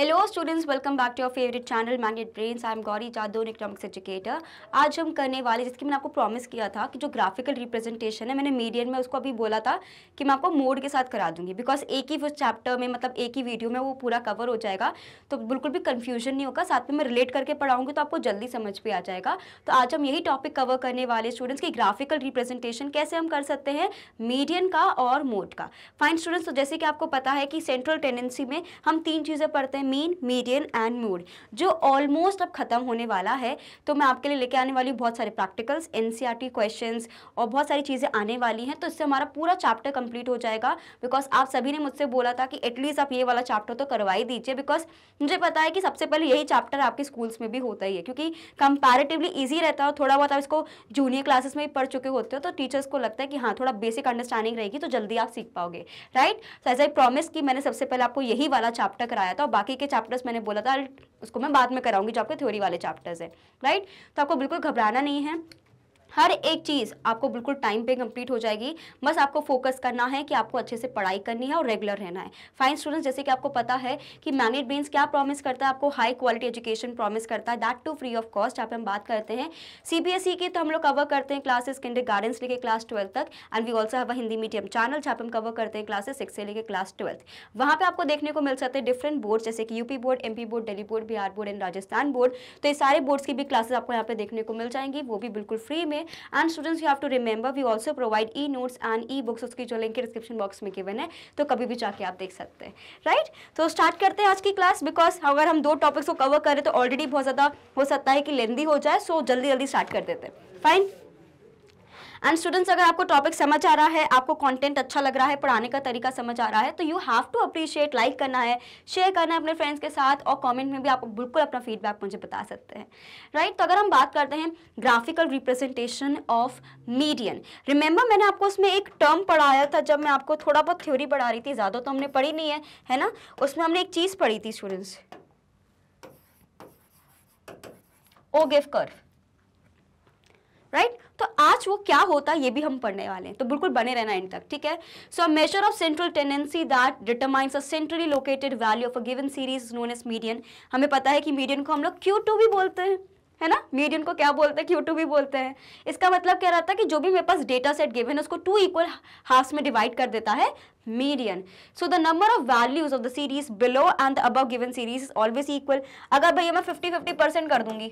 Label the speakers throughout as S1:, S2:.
S1: Hello students welcome back to your favourite channel magnet brains I am Gauri Jadhav economics educator आज हम करने वाले जिसकी मैंने आपको प्रॉमिस किया था कि जो ग्राफिकल रिप्रेजेंटेशन है मैंने मीडियन में उसको अभी बोला था कि मैं आपको मोड के साथ करा दूंगी बिकॉज एक ही चैप्टर में मतलब एक ही वीडियो में वो पूरा कवर हो जाएगा तो बिल्कुल भी कन्फ्यूजन नहीं होगा साथ में मैं रिलेट करके पढ़ाऊंगी तो आपको जल्दी समझ भी आ जाएगा तो आज हम यही टॉपिक कवर करने वाले स्टूडेंट्स की ग्राफिकल रिप्रेजेंटेशन कैसे हम कर सकते हैं मीडियन का और मोड का फाइन स्टूडेंट्स तो जैसे कि आपको पता है कि सेंट्रल टेंडेंसी में हम तीन चीज़ें पढ़ते हैं मेन मीडियन एंड मूड जो ऑलमोस्ट अब ख़त्म होने वाला है तो मैं आपके लिए लेके आने वाली हूँ बहुत सारे प्रैक्टिकल्स एन क्वेश्चंस और बहुत सारी चीज़ें आने वाली हैं तो इससे हमारा पूरा चैप्टर कंप्लीट हो जाएगा बिकॉज आप सभी ने मुझसे बोला था कि एटलीस्ट आप ये वाला चैप्टर तो करवा ही दीजिए बिकॉज मुझे पता है कि सबसे पहले यही चैप्टर आपके स्कूल्स में भी होता ही है क्योंकि कंपैरेटिवली ईजी रहता है थोड़ा बहुत आप इसको जूनियर क्लासेस में भी पढ़ चुके होते हो तो टीचर्स को लगता है कि हाँ थोड़ा बेसिक अंडरस्टैंडिंग रहेगी तो जल्दी आप सीख पाओगे right so as I promise कि मैंने सबसे पहले आपको यही वाला चैप्टर कराया था और बाकी के चैप्टर्स मैंने बोला था उसको मैं बाद में कराऊंगी जो आपके थ्योरी वाले चैप्टर्स है राइट तो आपको बिल्कुल घबराना नहीं है हर एक चीज़ आपको बिल्कुल टाइम पे कंप्लीट हो जाएगी बस आपको फोकस करना है कि आपको अच्छे से पढ़ाई करनी है और रेगुलर रहना है फाइन स्टूडेंट्स जैसे कि आपको पता है कि मैग्नेट ब्रेन्स क्या प्रॉमिस करता है आपको हाई क्वालिटी एजुकेशन प्रॉमिस करता है that too free of cost यहाँ पे हम बात करते हैं सीबीएसई e की तो हम लोग कवर करते हैं क्लासेस किंडर गार्डन से लेकर क्लास ट्वेल्थ तक and we also have Hindi medium channel जहाँ पे हम कवर करते हैं क्लासेस सिक्स से लेकर क्लास ट्वेल्थ वहाँ पे आपको देखने को मिल सकते हैं डिफरेंट बोर्ड जैसे कि UP board MP board Delhi board Bihar board and Rajasthan board तो ये सारे बोर्ड्स की भी क्लासेस आपको यहाँ पे देखने को मिल जाएंगी वो भी बिल्कुल फ्री में है and students you have to remember we also provide e notes and e books उसकी जो लिंक डिस्क्रिप्शन बॉक्स में गिवन है तो कभी भी जाके आप देख सकते हैं राइट तो स्टार्ट करते हैं आज की क्लास बिकॉज अगर हम दो टॉपिक्स को कवर करें तो ऑलरेडी बहुत ज़्यादा हो सकता है कि लेंदी हो जाए सो जल्दी जल्दी स्टार्ट कर देते हैं फाइन एंड स्टूडेंट्स अगर आपको टॉपिक समझ आ रहा है आपको कॉन्टेंट अच्छा लग रहा है पढ़ाने का तरीका समझ आ रहा है तो you have to appreciate like करना है शेयर करना है अपने फ्रेंड्स के साथ और कॉमेंट में भी आप बिल्कुल अपना फीडबैक मुझे बता सकते हैं राइट right? तो अगर हम बात करते हैं graphical representation of median remember मैंने आपको उसमें एक टर्म पढ़ाया था जब मैं आपको थोड़ा बहुत थ्योरी पढ़ा रही थी ज़्यादा तो हमने पढ़ी नहीं है है ना उसमें हमने एक चीज़ पढ़ी थी students ogive curve right तो आज वो क्या होता है ये भी हम पढ़ने वाले हैं तो बिल्कुल बने रहना एंड तक ठीक है so measure of central tendency that determines a centrally located value of a given series known as median हमें पता है कि मीडियन को हम लोग क्यू टू भी बोलते हैं है ना मीडियन को क्या बोलते हैं क्यू भी बोलते हैं इसका मतलब क्या रहता है कि जो भी मेरे पास डेटा सेट गिवन है उसको टू इक्वल हाफ्स में डिवाइड कर देता है median so the number of values of the series below and above given series is always equal अगर भैया मैं फिफ्टी फिफ्टी परसेंट कर दूंगी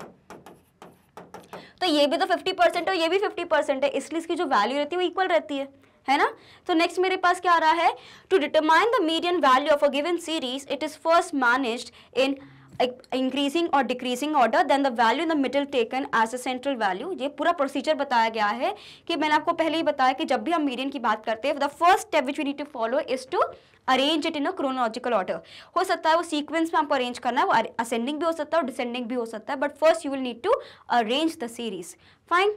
S1: तो ये भी तो फिफ्टी परसेंट और ये भी फिफ्टी परसेंट है इसलिए इसकी जो वैल्यू रहती है वो इक्वल रहती है है ना तो नेक्स्ट मेरे पास क्या आ रहा है to determine the medium value of a given series it is first managed in increasing और decreasing order then the value in the middle taken as a central value ये पूरा प्रोसीजर बताया गया है कि मैंने आपको पहले ही बताया कि जब भी हम मीडियन की बात करते हैं the first step which we need to follow is to arrange it in a chronological order हो सकता है वो सीक्वेंस में आपको अरेंज करना है वो असेंडिंग भी हो सकता है और डिसेंडिंग भी हो सकता है but first you will need to arrange the series fine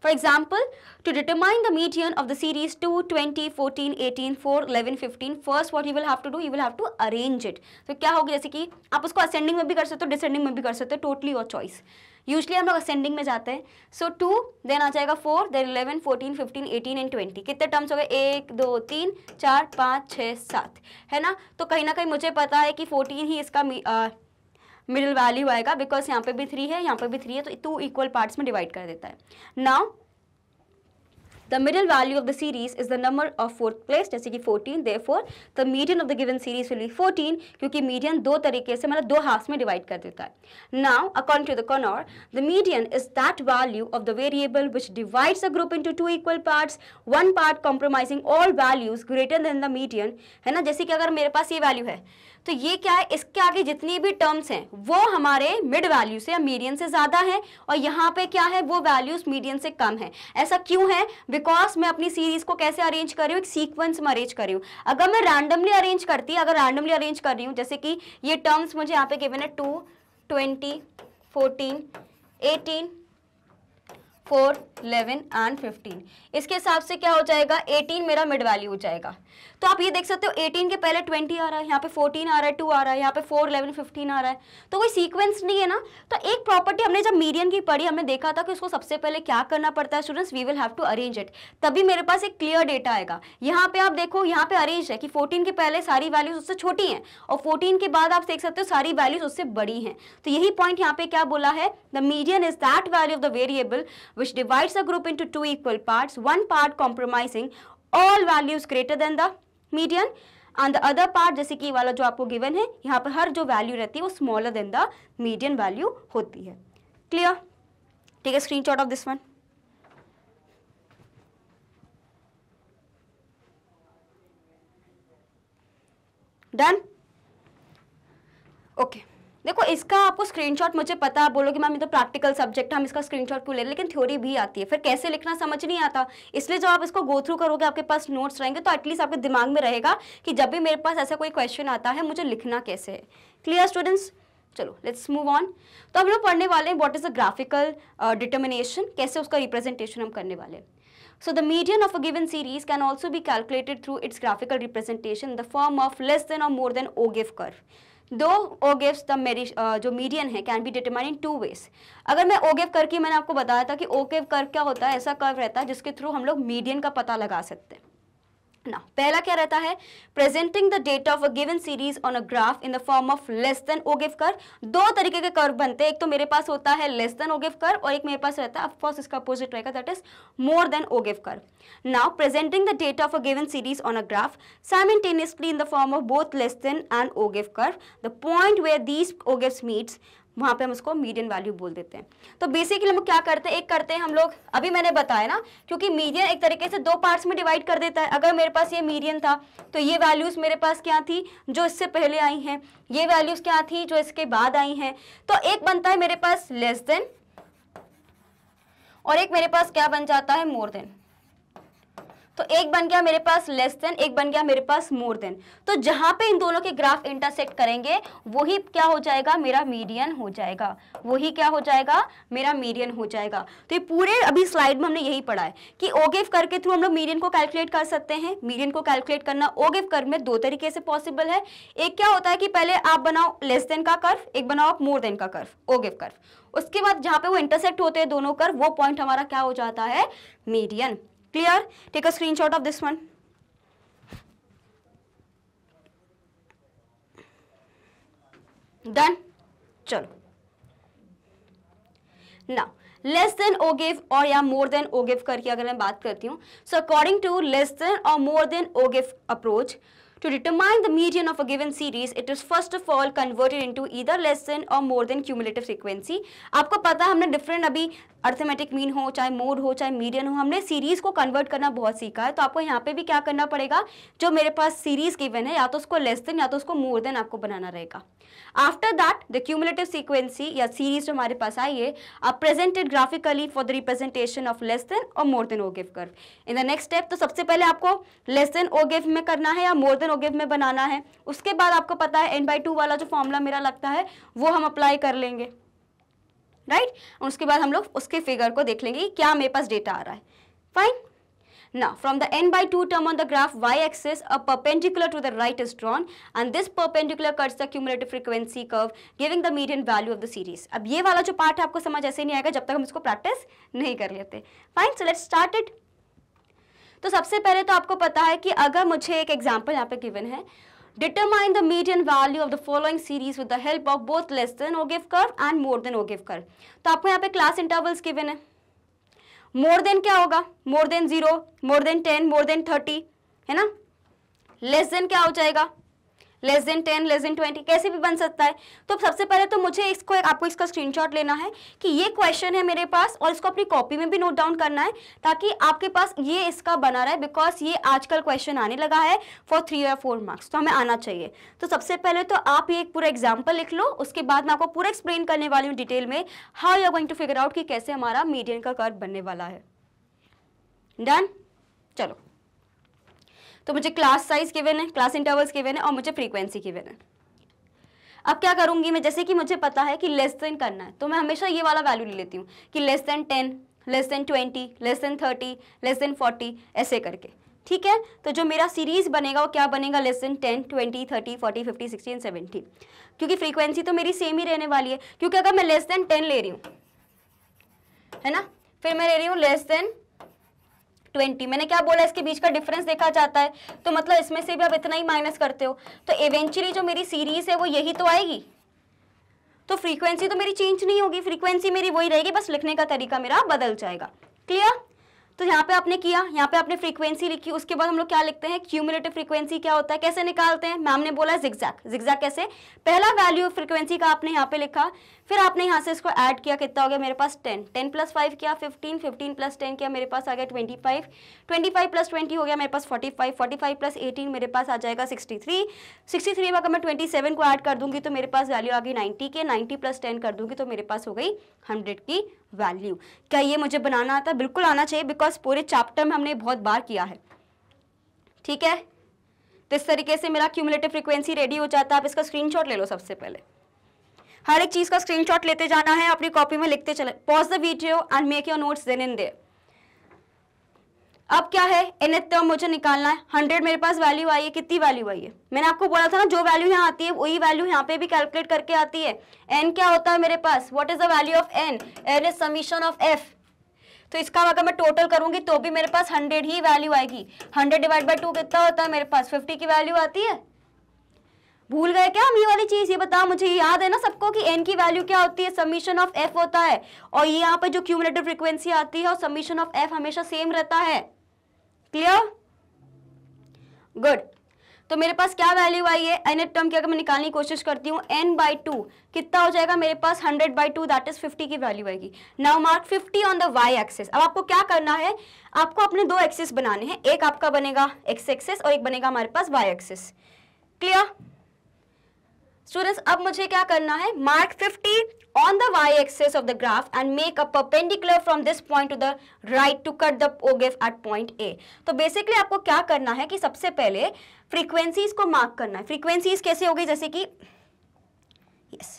S1: For example, to determine the median of the series 2, 20, 14, 18, 4, 11, 15, first what you will have to do, you will have to arrange it. तो so, क्या होगी जैसे कि आप उसको ascending में भी कर सकते हो डिसेंडिंग में भी कर सकते हो टोटली योर चॉइस यूजली हम लोग असेंडिंग में जाते हैं सो टू देन आ जाएगा four then eleven fourteen fifteen eighteen and twenty कितने टर्म्स हो गए एक दो तीन चार पाँच छः सात है ना तो कहीं ना कहीं मुझे पता है कि फोर्टीन ही इसका मिडिल वैल्यू आएगा बिकॉज यहाँ पे भी थ्री है यहाँ पे भी थ्री है तो टू इक्वल पार्ट्स में डिवाइड कर देता है now the middle value of the series is the number of fourth place जैसे कि fourteen therefore the median of the given series will be fourteen क्योंकि मीडियन दो तरीके से मतलब दो हाफ में डिवाइड कर देता है now according to the Connor the medium is that value of the variable which divide a group into two equal parts one part compromising all values greater than the median है ना जैसे कि अगर मेरे पास ये value है तो ये क्या है इसके आगे जितनी भी टर्म्स हैं वो हमारे मिड वैल्यू से या मीडियम से ज़्यादा है और यहाँ पे क्या है वो वैल्यूज मीडियम से कम है ऐसा क्यों है बिकॉज मैं अपनी सीरीज को कैसे अरेंज कर रही हूँ एक सीक्वेंस में अरेंज कर रही हूँ अगर मैं रैंडमली अरेंज करती अगर रैंडमली अरेंज कर रही हूँ जैसे कि ये टर्म्स मुझे यहाँ पे गिवन है two twenty fourteen eighteen four eleven and fifteen इसके हिसाब से क्या हो जाएगा एटीन मेरा मिड वैल्यू हो जाएगा तो आप ये देख सकते हो एटीन के पहले ट्वेंटी आ रहा है यहाँ पे फोर्टीन आ रहा है टू आ रहा है यहाँ पे फोर इलेवन फिफ्टीन आ रहा है तो कोई सीक्वेंस नहीं है ना तो एक प्रॉपर्टी हमने जब मीडियम की पढ़ी हमने देखा था कि उसको सबसे पहले क्या करना पड़ता है students we will have to arrange it तभी मेरे पास एक क्लियर डेटा आएगा यहाँ पे आप देखो यहाँ पे अरेंज है कि फोर्टीन के पहले सारी वैल्यूज उससे छोटी हैं और फोर्टीन के बाद आप देख सकते हो सारी वैल्यूज उससे बड़ी हैं तो यही पॉइंट यहाँ पे क्या बोला है the median is that value of the variable which divides the group into two equal parts, one part compromising all values greater than the median and the other part जैसे कि वाला जो आपको given है यहाँ पर हर जो value रहती है वो smaller than the median value होती है clear take a screenshot of this one done okay देखो इसका आपको स्क्रीनशॉट मुझे पता आप बोलोगे मैम ये तो प्रैक्टिकल सब्जेक्ट है हम इसका स्क्रीनशॉट क्यों ले लेकिन थ्योरी भी आती है फिर कैसे लिखना समझ नहीं आता इसलिए जब आप इसको गो थ्रू करोगे आपके पास नोट्स रहेंगे तो एटलीस्ट आपके दिमाग में रहेगा कि जब भी मेरे पास ऐसा कोई क्वेश्चन आता है मुझे लिखना कैसे है क्लियर स्टूडेंट्स चलो लेट्स मूव ऑन तो हम लोग पढ़ने वाले हैं what is a graphical determination कैसे उसका रिप्रेजेंटेशन हम करने वाले हैं So the median of a given series can also be calculated through its graphical representation in the form of less than or more than o curve. दो ओगेव्स the मेरी जो median है can be determine in two ways अगर मैं ओगेव करके मैंने आपको बताया था कि ओकेव कर क्या होता है ऐसा कर्व रहता है जिसके थ्रू हम लोग मीडियन का पता लगा सकते हैं ना पहला क्या रहता है presenting the data of a given series on a graph in the form of less than ogive कर दो तरीके के कर्व बनते हैं एक तो मेरे पास होता है लेस देन ओ गिव कर और एक मेरे पास रहता है अफकोर्स इसका अपोजिट रहेगा that is more than ogive curve now presenting the data of a given series on a graph simultaneously in the form of both less than and ogive curve the point where these ogives meets वहाँ पे हम उसको median value बोल देते हैं तो basically हम क्या करते हैं एक करते हैं हम लोग अभी मैंने बताया ना क्योंकि मीडियन एक तरीके से दो पार्ट्स में डिवाइड कर देता है अगर मेरे पास ये मीडियन था तो ये वैल्यूज़ मेरे पास क्या थी जो इससे पहले आई हैं ये वैल्यूज़ क्या थी जो इसके बाद आई हैं तो एक बनता है मेरे पास लेस देन और एक मेरे पास क्या बन जाता है मोर देन तो एक बन गया मेरे पास लेस देन एक बन गया मेरे पास मोर देन तो जहां पे इन दोनों के ग्राफ इंटरसेक्ट करेंगे वही क्या हो जाएगा मेरा मीडियन हो जाएगा वही क्या हो जाएगा मेरा मीडियन हो जाएगा तो ये पूरे अभी स्लाइड में हमने यही पढ़ा है कि ओगिव करके थ्रू हम लोग मीडियन को कैलकुलेट कर सकते हैं मीडियन को कैलकुलेट करना ओगिव कर्व में दो तरीके से पॉसिबल है एक क्या होता है कि पहले आप बनाओ लेस देन का कर्फ एक बनाओ आप मोर देन का कर्फ ओगिव कर्व उसके बाद जहां पे वो इंटरसेक्ट होते हैं दोनों कर वो पॉइंट हमारा क्या हो जाता है median clear take a screenshot of this one done चलो ना लेस देन ओगिव और या मोर देन ओगिव करके अगर मैं बात करती हूँ so according to less than और more than ogive approach To determine the median of a given series, it is first of all converted into either less than or more than cumulative frequency. आपको पता हमने different अभी arithmetic mean हो चाहे mode हो चाहे median हो हमने सीरीज़ को कन्वर्ट करना बहुत सीखा है तो आपको यहाँ पे भी क्या करना पड़ेगा जो मेरे पास सीरीज़ गिवन है या तो उसको लेस देन या तो उसको मोर देन आपको बनाना रहेगा after that the cumulative frequency या सीरीज जो हमारे पास आई है आप presented graphically for the representation of less than और मोर देन ओ गिव कर इन द नेक्स्ट स्टेप तो सबसे पहले आपको लेस देन ओ गिव में करना है या मोर देन ओ गिव में बनाना है उसके बाद आपको पता है एन बाई टू वाला जो फॉर्मूला मेरा लगता है वो हम अप्लाई कर लेंगे राइट उसके बाद हम लोग उसके फिगर को देख लेंगे क्या मेरे पास डेटा आ रहा है फाइन ना from the N by two term on the graph Y axis a perpendicular to the right is drawn and this perpendicular cuts cumulative frequency curve giving the medium value of the series अब ये वाला जो part आपको समझ ऐसे नहीं आएगा जब तक हम इसको प्रैक्टिस नहीं कर लेते फाइन सो लेट स्टार्ट तो सबसे पहले तो आपको पता है कि अगर मुझे एक एग्जाम्पल यहाँ पे गिवन है Determine the median value of the following series with the help of both less than O give curve and more than O give curve. तो आपको यहाँ पे क्लास इंटरवल्स गिवन है मोर देन क्या होगा more than zero more than ten more than thirty है ना less than क्या हो जाएगा less than ten less than twenty कैसे भी बन सकता है तो सबसे पहले तो मुझे इसको आपको इसका स्क्रीनशॉट लेना है कि ये क्वेश्चन है मेरे पास और इसको अपनी कॉपी में भी नोट डाउन करना है ताकि आपके पास ये इसका बना रहा है बिकॉज ये आजकल क्वेश्चन आने लगा है फॉर थ्री या फोर मार्क्स तो हमें आना चाहिए तो सबसे पहले तो आप ये एक पूरा एग्जाम्पल लिख लो उसके बाद मैं आपको पूरा एक्सप्लेन करने वाली हूँ डिटेल में how you are going to figure out कि कैसे हमारा मीडियम का कर्व बनने वाला है डन चलो तो मुझे क्लास साइज गिवन है क्लास इंटरवल्स गिवन है और मुझे फ्रीक्वेंसी गिवन है अब क्या करूँगी मैं जैसे कि मुझे पता है कि लेस देन करना है तो मैं हमेशा ये वाला वैल्यू ले लेती हूँ कि less than ten less than twenty less than thirty less than forty ऐसे करके ठीक है तो जो मेरा सीरीज बनेगा वो क्या बनेगा less than ten twenty thirty forty fifty sixty and seventy क्योंकि फ्रीक्वेंसी तो मेरी सेम ही रहने वाली है क्योंकि अगर मैं लेस देन टेन ले रही हूँ है ना फिर मैं ले रही हूँ लेस देन ट्वेंटी मैंने क्या बोला इसके बीच का डिफरेंस देखा जाता है तो मतलब इसमें से भी आप इतना ही माइनस करते हो तो इवेंचुअली जो मेरी सीरीज है वो यही तो आएगी तो फ्रीक्वेंसी तो मेरी चेंज नहीं होगी फ्रीक्वेंसी मेरी वही रहेगी बस लिखने का तरीका मेरा बदल जाएगा क्लियर तो यहाँ पे आपने किया यहाँ पे आपने फ्रीक्वेंसी लिखी उसके बाद हम लोग क्या लिखते हैं क्यूमुलेटिव फ्रीक्वेंसी क्या होता है कैसे निकालते हैं मैम ने बोला जिक्जैक जिक्जैक कैसे पहला वैल्यू फ्रीक्वेंसी का आपने यहाँ पे लिखा फिर आपने यहाँ से इसको ऐड किया कितना हो गया मेरे पास टेन टेन प्लस फाइव किया फिफ्टीन फिफ्टीन प्लस टेन किया मेरे पास आ गया twenty five twenty five plus twenty हो गया मेरे पास forty five forty five plus eighteen मेरे पास आ जाएगा सिक्सटी थ्री सिक्सटी थ्री में अगर मैं ट्वेंटी सेवन को ऐड कर दूंगी तो मेरे पास वैल्यू आ गई नाइन्टी के नाइन्टी प्लस टेन कर दूंगी तो मेरे पास हो गई हंड्रेड की वैल्यू क्या ये मुझे बनाना आता बिल्कुल आना चाहिए बिकॉज पूरे चैप्टर में हमने बहुत बार किया है ठीक है तो इस तरीके से मेरा क्यूमुलेटिव फ्रिक्वेंसी रेडी हो जाता है आप इसका स्क्रीनशॉट ले लो सबसे पहले हर एक चीज़ का स्क्रीनशॉट लेते जाना है अपनी कॉपी में लिखते चले pause the video and make your notes then in there अब क्या है इनहत्तर मुझे निकालना है हंड्रेड मेरे पास वैल्यू आई है कितनी वैल्यू आई है मैंने आपको बोला था ना जो वैल्यू यहाँ आती है वही वैल्यू यहाँ पे भी कैलकुलेट करके आती है एन क्या होता है मेरे पास what is the value of n n is summation of f तो इसका अगर मैं टोटल करूंगी तो भी मेरे पास हंड्रेड ही वैल्यू आएगी हंड्रेड डिवाइड बाई टू कितना होता है मेरे पास फिफ्टी की वैल्यू आती है भूल गए क्या हम ये वाली चीज ये बताओ मुझे याद है ना सबको कि एन की वैल्यू क्या होती है समीशन ऑफ एफ होता है और ये यहाँ पे जो क्यूमुलेटिव फ्रिक्वेंसी आती है और समीशन ऑफ एफ हमेशा सेम रहता है क्लियर गुड तो मेरे पास क्या वैल्यू आई है एन एथ टर्म की अगर मैं निकालने की कोशिश करती हूँ एन बाई टू कितना हो जाएगा मेरे पास hundred by two that is fifty की वैल्यू आएगी now mark fifty on the y axis अब आपको क्या करना है आपको अपने दो एक्सेस बनाने हैं एक आपका बनेगा एक्स एक्सेस और एक बनेगा हमारे पास वाई एक्सेस क्लियर स्टूडेंट्स अब मुझे क्या करना है mark 50 on the y axis of the graph and make a perpendicular from this point to the right to cut the ogive at point A तो बेसिकली आपको क्या करना है कि सबसे पहले फ्रीक्वेंसीज को मार्क करना है फ्रीक्वेंसीज कैसे होगी जैसे कि यस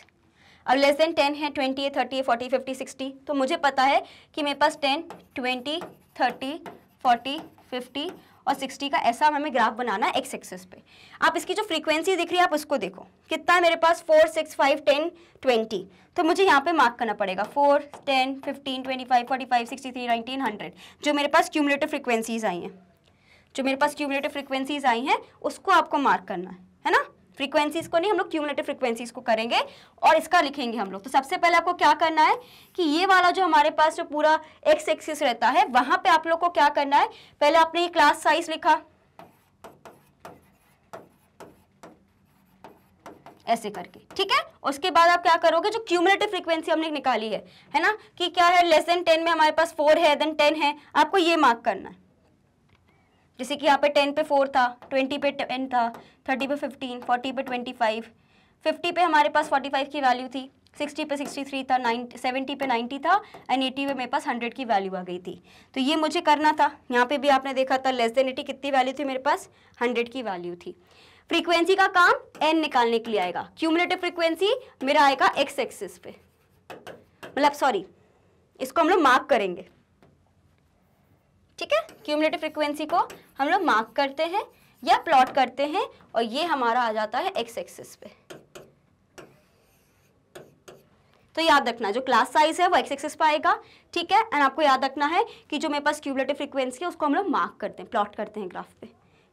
S1: अब लेस देन 10 है 20, 30, 40, 50, 60 तो मुझे पता है कि मेरे पास 10, 20, 30, 40, 50 और 60 का ऐसा हमें ग्राफ बनाना है एक्स एक्सेस पे आप इसकी जो फ्रीक्वेंसी दिख रही है आप उसको देखो कितना है मेरे पास four six five ten twenty तो मुझे यहाँ पे मार्क करना पड़ेगा four ten fifteen twenty five forty five sixty three nineteen hundred जो मेरे पास क्यूमलेटिव फ्रिक्वेंसीज आई हैं जो मेरे पास क्यूमलेटिव फ्रिक्वेंसीज आई हैं उसको आपको मार्क करना है है ना फ्रीक्वेंसीज को नहीं हम लोग क्यूमुलेटिव फ्रीक्वेंसीज को करेंगे और इसका लिखेंगे हम लोग तो सबसे पहले आपको क्या करना है कि ये वाला जो हमारे पास जो पूरा एक्स एक्सिस रहता है वहां पे आप लोग को क्या करना है पहले आपने ये क्लास साइज लिखा ऐसे करके ठीक है उसके बाद आप क्या करोगे जो क्यूमुलेटिव फ्रीक्वेंसी हमने निकाली है है ना कि क्या है लेस देन टेन में हमारे पास फोर है देन टेन है आपको ये मार्क करना है जैसे कि यहाँ पे टेन पे फोर था ट्वेंटी पे टेन था थर्टी पे फिफ्टीन फोर्टी पे ट्वेंटी फाइव फिफ्टी पे हमारे पास फोर्टी फाइव की वैल्यू थी सिक्सटी पे सिक्सटी थ्री था नाइन सेवेंटी पे नाइन्टी था एंड एटी पे मेरे पास हंड्रेड की वैल्यू आ गई थी तो ये मुझे करना था यहाँ पे भी आपने देखा था लेस देन एटी कितनी वैल्यू थी मेरे पास हंड्रेड की वैल्यू थी फ्रीक्वेंसी का काम एन निकालने के लिए आएगा क्यूमुलेटिव फ्रीक्वेंसी मेरा आएगा एक्स एक्सिस पे मतलब सॉरी इसको हम लोग मार्क करेंगे ठीक है क्यूमलेटिव फ्रिक्वेंसी को हम लोग मार्क करते हैं या प्लॉट करते हैं और ये हमारा आ जाता है एक्स एक्सिस पे तो याद रखना जो क्लास साइज है वो एक्स एक्सिस पे आएगा ठीक है एंड आपको याद रखना है कि जो मेरे पास क्यूबलेटिव फ्रिक्वेंसी है उसको हम लोग मार्क करते हैं प्लॉट करते हैं ग्राफ पे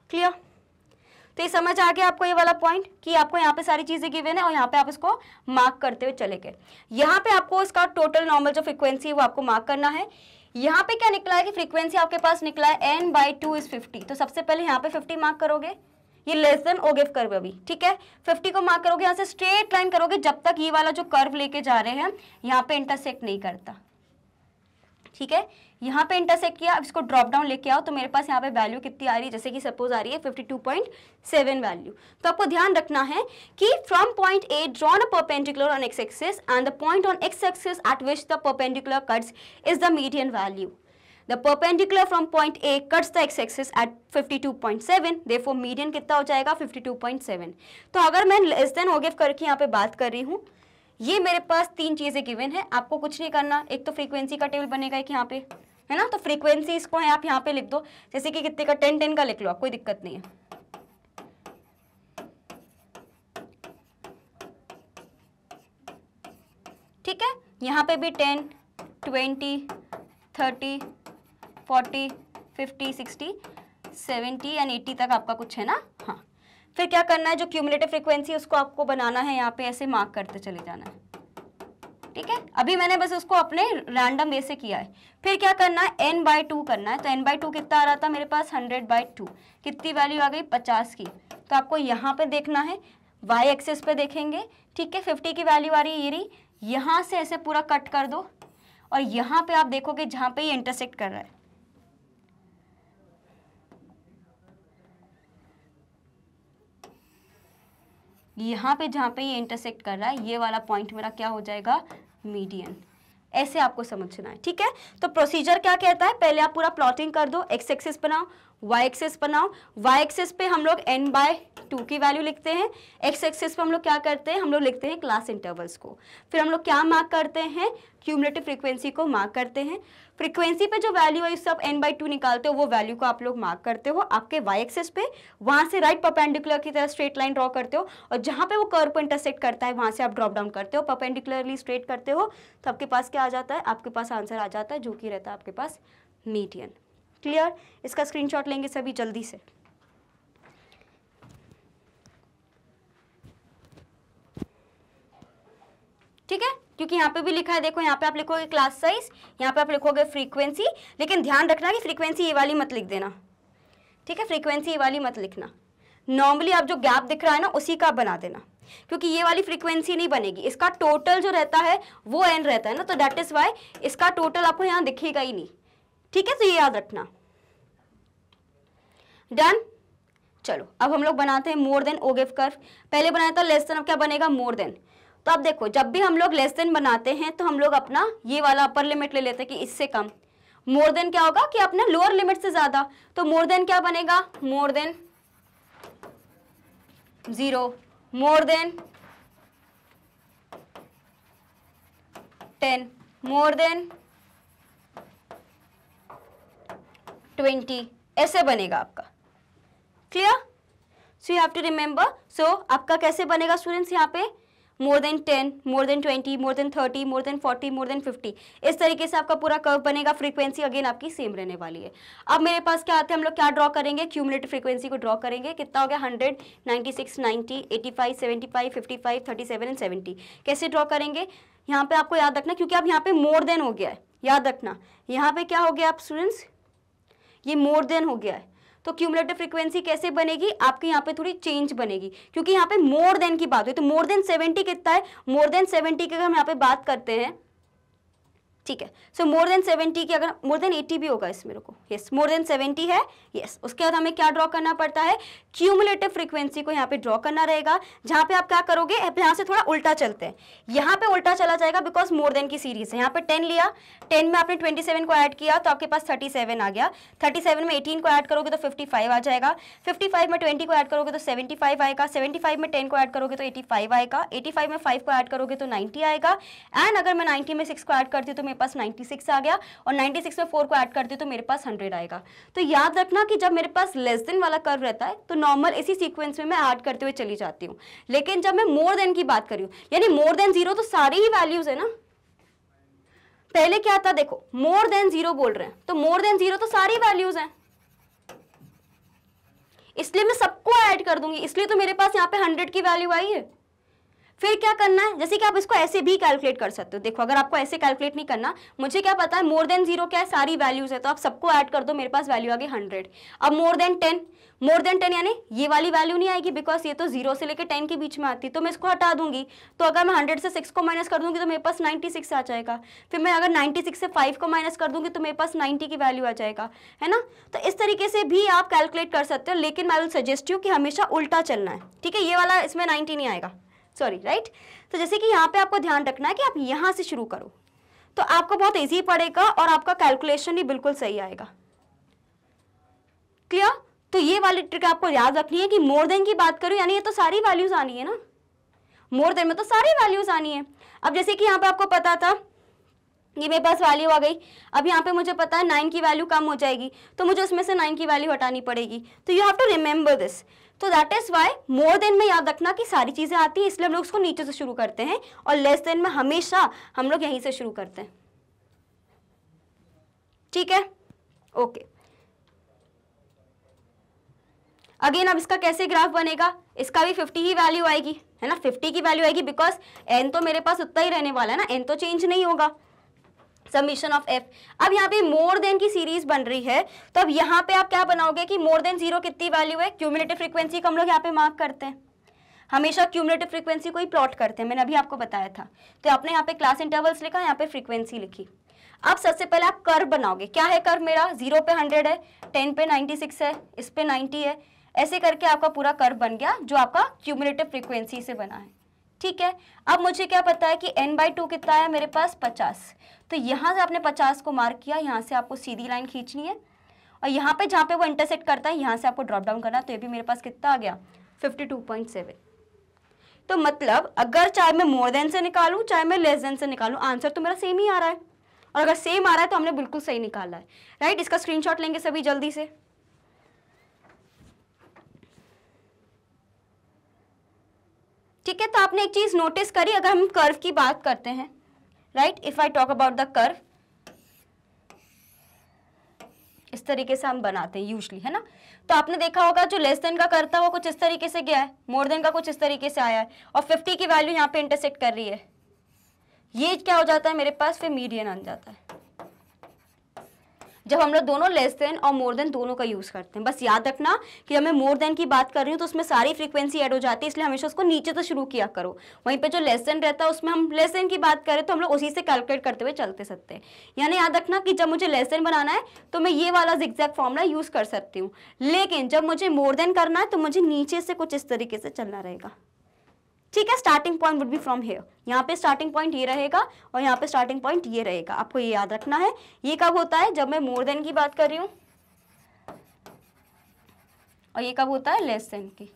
S1: क्लियर तो ये समझ आ गया आपको ये वाला पॉइंट कि आपको यहाँ पे सारी चीज़ें गिवेन है और यहाँ पे आप इसको मार्क करते हुए चले गए यहाँ पे आपको इसका टोटल नॉर्मल जो फ्रिक्वेंसी है वो आपको मार्क करना है यहाँ पे क्या निकला है कि फ्रीक्वेंसी आपके पास निकला है n by two is fifty तो सबसे पहले यहाँ पे फिफ्टी मार्क करोगे ये लेस देन ओगिव कर्व अभी ठीक है फिफ्टी को मार्क करोगे यहाँ से स्ट्रेट लाइन करोगे जब तक ये वाला जो कर्व लेके जा रहे हैं यहाँ पे इंटरसेक्ट नहीं करता ठीक है यहाँ पे इंटरसेक्ट किया अब इसको ड्रॉप डाउन लेके आओ तो मेरे पास यहाँ पे वैल्यू कितनी आ रही है जैसे कि सपोज आ रही है 52.7 वैल्यू तो आपको ध्यान रखना है कि from point A drawn a perpendicular on x axis and the point on x axis at which the perpendicular cuts is the median value The perpendicular from point A cuts the x-axis at 52.7, therefore median कितना हो जाएगा 52.7. तो अगर मैं less than ओगिव करके यहाँ पे बात कर रही हूँ ये मेरे पास तीन चीज़ें गिवन है आपको कुछ नहीं करना एक तो फ्रीक्वेंसी का टेबल बनेगा एक यहाँ पे है ना तो फ्रीक्वेंसी इसको है आप यहाँ पे लिख दो जैसे कि कितने का टेन टेन का लिख लो आप कोई दिक्कत नहीं है ठीक है यहाँ पे भी ten twenty thirty forty fifty sixty seventy and eighty तक आपका कुछ है ना हाँ फिर क्या करना है जो क्यूमुलेटिव फ्रिक्वेंसी उसको आपको बनाना है यहाँ पे ऐसे मार्क करते चले जाना है ठीक है अभी मैंने बस उसको अपने रैंडम वे से किया है फिर क्या करना है एन बाई टू करना है तो एन बाई टू कितना आ रहा था मेरे पास हंड्रेड बाई टू कितनी वैल्यू आ गई पचास की तो आपको यहाँ पे देखना है वाई एक्सेस पे देखेंगे ठीक है फिफ्टी की वैल्यू आ रही है ये रही यहाँ से ऐसे पूरा कट कर दो और यहाँ पे आप देखोगे जहाँ पे ये इंटरसेक्ट कर रहा है यहाँ पे जहाँ पे ये इंटरसेक्ट कर रहा है ये वाला पॉइंट मेरा क्या हो जाएगा मीडियन ऐसे आपको समझना है ठीक है तो प्रोसीजर क्या कहता है पहले आप पूरा प्लॉटिंग कर दो एक्स एक्सेस बनाओ वाई एक्सेस बनाओ वाई एक्सेस पे हम लोग एन बाय टू की वैल्यू लिखते हैं एक्स एक्सेस पे हम लोग क्या करते हैं हम लोग लिखते हैं क्लास इंटरवल्स को फिर हम लोग क्या मार्क करते हैं क्यूमलेटिव फ्रिक्वेंसी को मार्क करते हैं फ्रीक्वेंसी पे जो वैल्यू है उससे आप एन बाई टू निकालते हो वो वैल्यू को आप लोग मार्क करते हो आपके वाई एक्सेस पे वहां से राइट परपेंडिकुलर की तरह स्ट्रेट लाइन ड्रॉ करते हो और जहां पे वो कर्व को इंटरसेक्ट करता है वहां से आप ड्रॉप डाउन करते हो परपेंडिकुलरली स्ट्रेट करते हो तो आपके पास क्या आ जाता है आपके पास आंसर आ जाता है जो कि रहता है आपके पास मीडियन क्लियर इसका स्क्रीन लेंगे सभी जल्दी से ठीक है क्योंकि यहाँ पे भी लिखा है देखो यहाँ पे आप लिखोगे क्लास साइज यहाँ पे आप लिखोगे फ्रीक्वेंसी लेकिन ध्यान रखना कि फ्रीक्वेंसी ये वाली मत लिख देना ठीक है फ्रीक्वेंसी ये वाली मत लिखना नॉर्मली आप जो गैप दिख रहा है ना उसी का बना देना क्योंकि ये वाली फ्रीक्वेंसी नहीं बनेगी इसका टोटल जो रहता है वो एन रहता है ना तो डैट इज़ वाई इसका टोटल आपको यहाँ दिखेगा ही नहीं ठीक है तो ये याद रखना डन चलो अब हम लोग बनाते हैं मोर देन ओगेव कर्व पहले बनाया था लेस देन अब क्या बनेगा मोर देन तो आप देखो जब भी हम लोग लेस देन बनाते हैं तो हम लोग अपना ये वाला अपर लिमिट ले लेते हैं कि इससे कम मोर देन क्या होगा कि अपना लोअर लिमिट से ज़्यादा तो मोर देन क्या बनेगा more than zero more than ten more than twenty ऐसे बनेगा आपका clear so you have to remember so आपका कैसे बनेगा स्टूडेंट्स यहाँ पे more than ten more than twenty more than thirty more than forty more than fifty इस तरीके से आपका पूरा कर्व बनेगा फ्रीक्वेंसी अगेन आपकी सेम रहने वाली है अब मेरे पास क्या आते हैं हम लोग क्या ड्रॉ करेंगे क्यूमुलेटिव फ्रीक्वेंसी को ड्रॉ करेंगे कितना हो गया hundred ninety six ninety eighty five seventy five fifty five thirty seven and seventy कैसे ड्रॉ करेंगे यहाँ पे आपको याद रखना क्योंकि अब यहाँ पे मोर देन हो गया है याद रखना यहाँ पे क्या हो गया आप स्टूडेंट्स ये मोर देन हो गया है तो क्यूमलेटिव फ्रीक्वेंसी कैसे बनेगी आपके यहाँ पे थोड़ी चेंज बनेगी क्योंकि यहाँ पे मोर देन की बात हुई तो मोर देन सेवेंटी कितना है मोर देन सेवेंटी की अगर हम यहाँ पे बात करते हैं ठीक है सो मोर देन सेवेंटी की अगर मोर देन एटी भी होगा इसमें रुको यस मोर देन सेवेंटी है यस yes. उसके बाद हमें क्या ड्रॉ करना पड़ता है क्यूमुलेटिव फ्रीक्वेंसी को यहाँ पे ड्रॉ करना रहेगा जहाँ पे आप क्या करोगे यहाँ से थोड़ा उल्टा चलते हैं यहाँ पे उल्टा चला जाएगा बिकॉज मोर देन की सीरीज है यहाँ पे टेन लिया टेन में आपने ट्वेंटी सेवन को ऐड किया तो आपके पास थर्टी सेवन आ गया थर्टी सेवन में एटीन को ऐड करोगे तो फिफ्टी फाइव आ जाएगा फिफ्टी फाइव में ट्वेंटी को ऐड करोगे तो सेवेंटी फाइव आएगा सेवेंटी फाइव में टेन को ऐड करोगे तो एटी फाइव आएगा एटी फाइव में फाइव को ऐड करोगे तो नाइन्टी आएगा एंड अगर मैं नाइन्टी में सिक्स को ऐड करती हूँ तो मेरे पास 96 आ गया और 96 में 4 को ऐड कर दिया तो मेरे पास 100 आएगा तो याद रखना कि जब मेरे पास लेस देन वाला कर्व रहता है तो नॉर्मल इसी सीक्वेंस में मैं ऐड करते हुए चली जाती हूँ लेकिन जब मैं मोर देन की बात करी यानी मोर देन जीरो तो सारी ही वैल्यूज़ है ना पहले क्या था देखो मोर देन जीरो बोल रहे हैं तो मोर देन जीरो तो सारी वैल्यूज हैं इसलिए मैं सबको ऐड कर दूंगी इसलिए तो मेरे पास यहाँ पे हंड्रेड की वैल्यू आई है फिर क्या करना है जैसे कि आप इसको ऐसे भी कैलकुलेट कर सकते हो देखो अगर आपको ऐसे कैलकुलेट नहीं करना मुझे क्या पता है मोर देन जीरो क्या है सारी वैल्यूज है तो आप सबको ऐड कर दो मेरे पास वैल्यू आ गई हंड्रेड अब more than ten more than ten यानी ये वाली वैल्यू नहीं आएगी बिकॉज ये तो जीरो से लेकर टेन के बीच में आती तो मैं इसको हटा दूंगी तो अगर मैं हंड्रेड से सिक्स को माइनस कर दूंगी तो मेरे पास नाइन्टी सिक्स आ जाएगा फिर मैं अगर नाइन्टी सिक्स से फाइव को माइनस कर दूंगी तो मेरे पास नाइन्टी की वैल्यू आ जाएगा है ना तो इस तरीके से भी आप कैलकुलेट कर सकते हो लेकिन मैं विल सजेस्ट यू कि हमेशा उल्टा चलना है ठीक है ये वाला इसमें नाइन्टी नहीं आएगा सॉरी राइट तो जैसे कि यहाँ पे आपको ध्यान रखना है कि आप यहाँ से शुरू करो तो आपको बहुत ईजी पड़ेगा और आपका कैलकुलेशन भी बिल्कुल सही आएगा क्लियर तो ये वाली ट्रिक आपको याद रखनी है कि मोर देन की बात करूँ यानी ये तो सारी वैल्यूज आनी है ना मोर देन में तो सारी वैल्यूज आनी है अब जैसे कि यहाँ पे आपको पता था ये मेरे पास वैल्यू आ गई अब यहाँ पे मुझे पता है नाइन की वैल्यू कम हो जाएगी तो मुझे उसमें से नाइन की वैल्यू हटानी पड़ेगी तो you have to remember this तो that is why more than में याद रखना कि सारी चीज़ें आती हैं इसलिए हम लोग उसको नीचे से शुरू करते हैं और लेस देन में हमेशा हम लोग यहीं से शुरू करते हैं ठीक है ओके अगेन अब इसका कैसे ग्राफ बनेगा इसका भी 50 ही वैल्यू आएगी है ना 50 की वैल्यू आएगी बिकॉज एन तो मेरे पास उतना ही रहने वाला है ना एन तो चेंज नहीं होगा समीशन ऑफ एफ अब यहाँ पे मोर देन की सीरीज बन रही है तो अब यहाँ पे आप क्या बनाओगे कि मोर देन जीरो कितनी वैल्यू है क्यूमिलेटिव फ्रीक्वेंसी को हम लोग यहाँ पे मार्क करते हैं हमेशा क्यूमुलेटिव फ्रीक्वेंसी को ही प्लॉट करते हैं मैंने अभी आपको बताया था तो आपने यहाँ पे क्लास इंटरवल्स लिखा यहाँ पे फ्रीक्वेंसी लिखी अब सबसे पहले आप कर्व बनाओगे क्या है कर्व मेरा जीरो पे हंड्रेड है टेन पे नाइन्टी सिक्स है इस पे नाइन्टी है ऐसे करके आपका पूरा कर्व बन गया जो आपका क्यूमुलेटिव फ्रिक्वेंसी से बना है ठीक है अब मुझे क्या पता है कि एन बाई टू कितना है मेरे पास पचास तो यहाँ से आपने पचास को मार्क किया यहाँ से आपको सीधी लाइन खींचनी है और यहाँ पे जहाँ पे वो इंटरसेक्ट करता है यहाँ से आपको ड्रॉप डाउन करना तो ये भी मेरे पास कितना आ गया फिफ्टी टू पॉइंट सेवन तो मतलब अगर चाहे मैं मोर देन से निकालूँ चाहे मैं लेस देन से निकालूँ आंसर तो मेरा सेम ही आ रहा है और अगर सेम आ रहा है तो हमने बिल्कुल सही निकाला है राइट इसका स्क्रीनशॉट लेंगे सभी जल्दी से ठीक है तो आपने एक चीज़ नोटिस करी अगर हम कर्व की बात करते हैं right if I talk about the curve इस तरीके से हम बनाते हैं यूजली है ना तो आपने देखा होगा जो लेस देन का करता हुआ कुछ इस तरीके से गया है मोर देन का कुछ इस तरीके से आया है और फिफ्टी की वैल्यू यहाँ पे इंटरसेक्ट कर रही है ये क्या हो जाता है मेरे पास फिर मीडियन आ जाता है जब हम लोग दोनों लेस देन और मोर देन दोनों का यूज़ करते हैं बस याद रखना कि जब मैं मोर देन की बात कर रही हूँ तो उसमें सारी फ्रिक्वेंसी ऐड हो जाती है इसलिए हमेशा उसको नीचे से शुरू किया करो वहीं पर जो लेस देन रहता है उसमें हम लेस देन की बात करें तो हम लोग उसी से कैलकुलेट करते हुए चलते सकते हैं यानी याद रखना कि जब मुझे लेस देन बनाना है तो मैं ये वाला जिक्जैक्ट फॉर्मूला यूज़ कर सकती हूँ लेकिन जब मुझे मोर देन करना है तो मुझे नीचे से कुछ इस तरीके से चलना रहेगा ठीक है starting point would be from here यहाँ पे स्टार्टिंग पॉइंट ये रहेगा और यहाँ पे स्टार्टिंग पॉइंट ये रहेगा आपको ये याद रखना है ये कब होता है जब मैं मोर देन की बात कर रही हूँ और ये कब होता है लेस देन की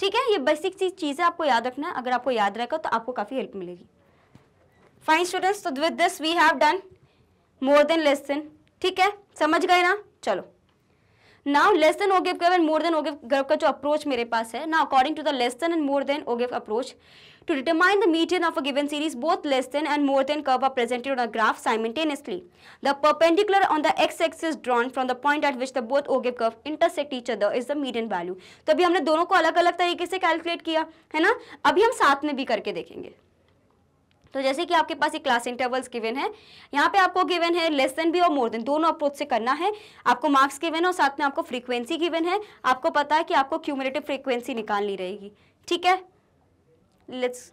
S1: ठीक है ये बेसिक चीज चीज़ें आपको याद रखना है अगर आपको याद रहेगा तो आपको काफ़ी हेल्प मिलेगी फाइन स्टूडेंट्स तो with this we have done more than less than ठीक है समझ गए ना चलो now less than ogive curve and more than ogive curve का जो अप्रोच मेरे पास है ना according to the less than and more than ogive approach to determine the median of a given series both less than and more than curve are presented on a graph simultaneously the perpendicular on the x axis drawn from the point at which the both ogive curve intersect each other is the median value तो अभी हमने दोनों को अलग अलग तरीके से calculate किया है ना अभी हम साथ में भी करके देखेंगे तो जैसे कि आपके पास ये क्लास इंटरवल्स गिवन है यहाँ पे आपको गिवन है लेस देन भी और मोर देन दोनों अप्रोच से करना है आपको मार्क्स गिवन और साथ में आपको फ्रीक्वेंसी गिवन है आपको पता है कि आपको क्यूमरेटिव फ्रीक्वेंसी निकालनी रहेगी ठीक है let's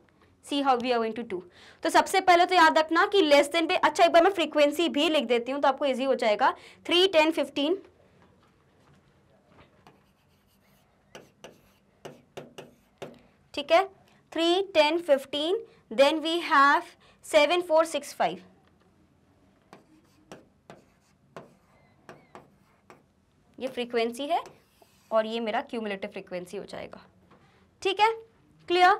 S1: see how we are going to do तो सबसे पहले तो याद रखना कि लेस देन पे अच्छा एक बार मैं फ्रीक्वेंसी भी लिख देती हूँ तो आपको ईजी हो जाएगा थ्री टेन फिफ्टीन ठीक है three ten fifteen then we have 7465 ये फ्रीक्वेंसी है और ये मेरा क्यूमुलेटिव फ्रीक्वेंसी हो जाएगा ठीक है क्लियर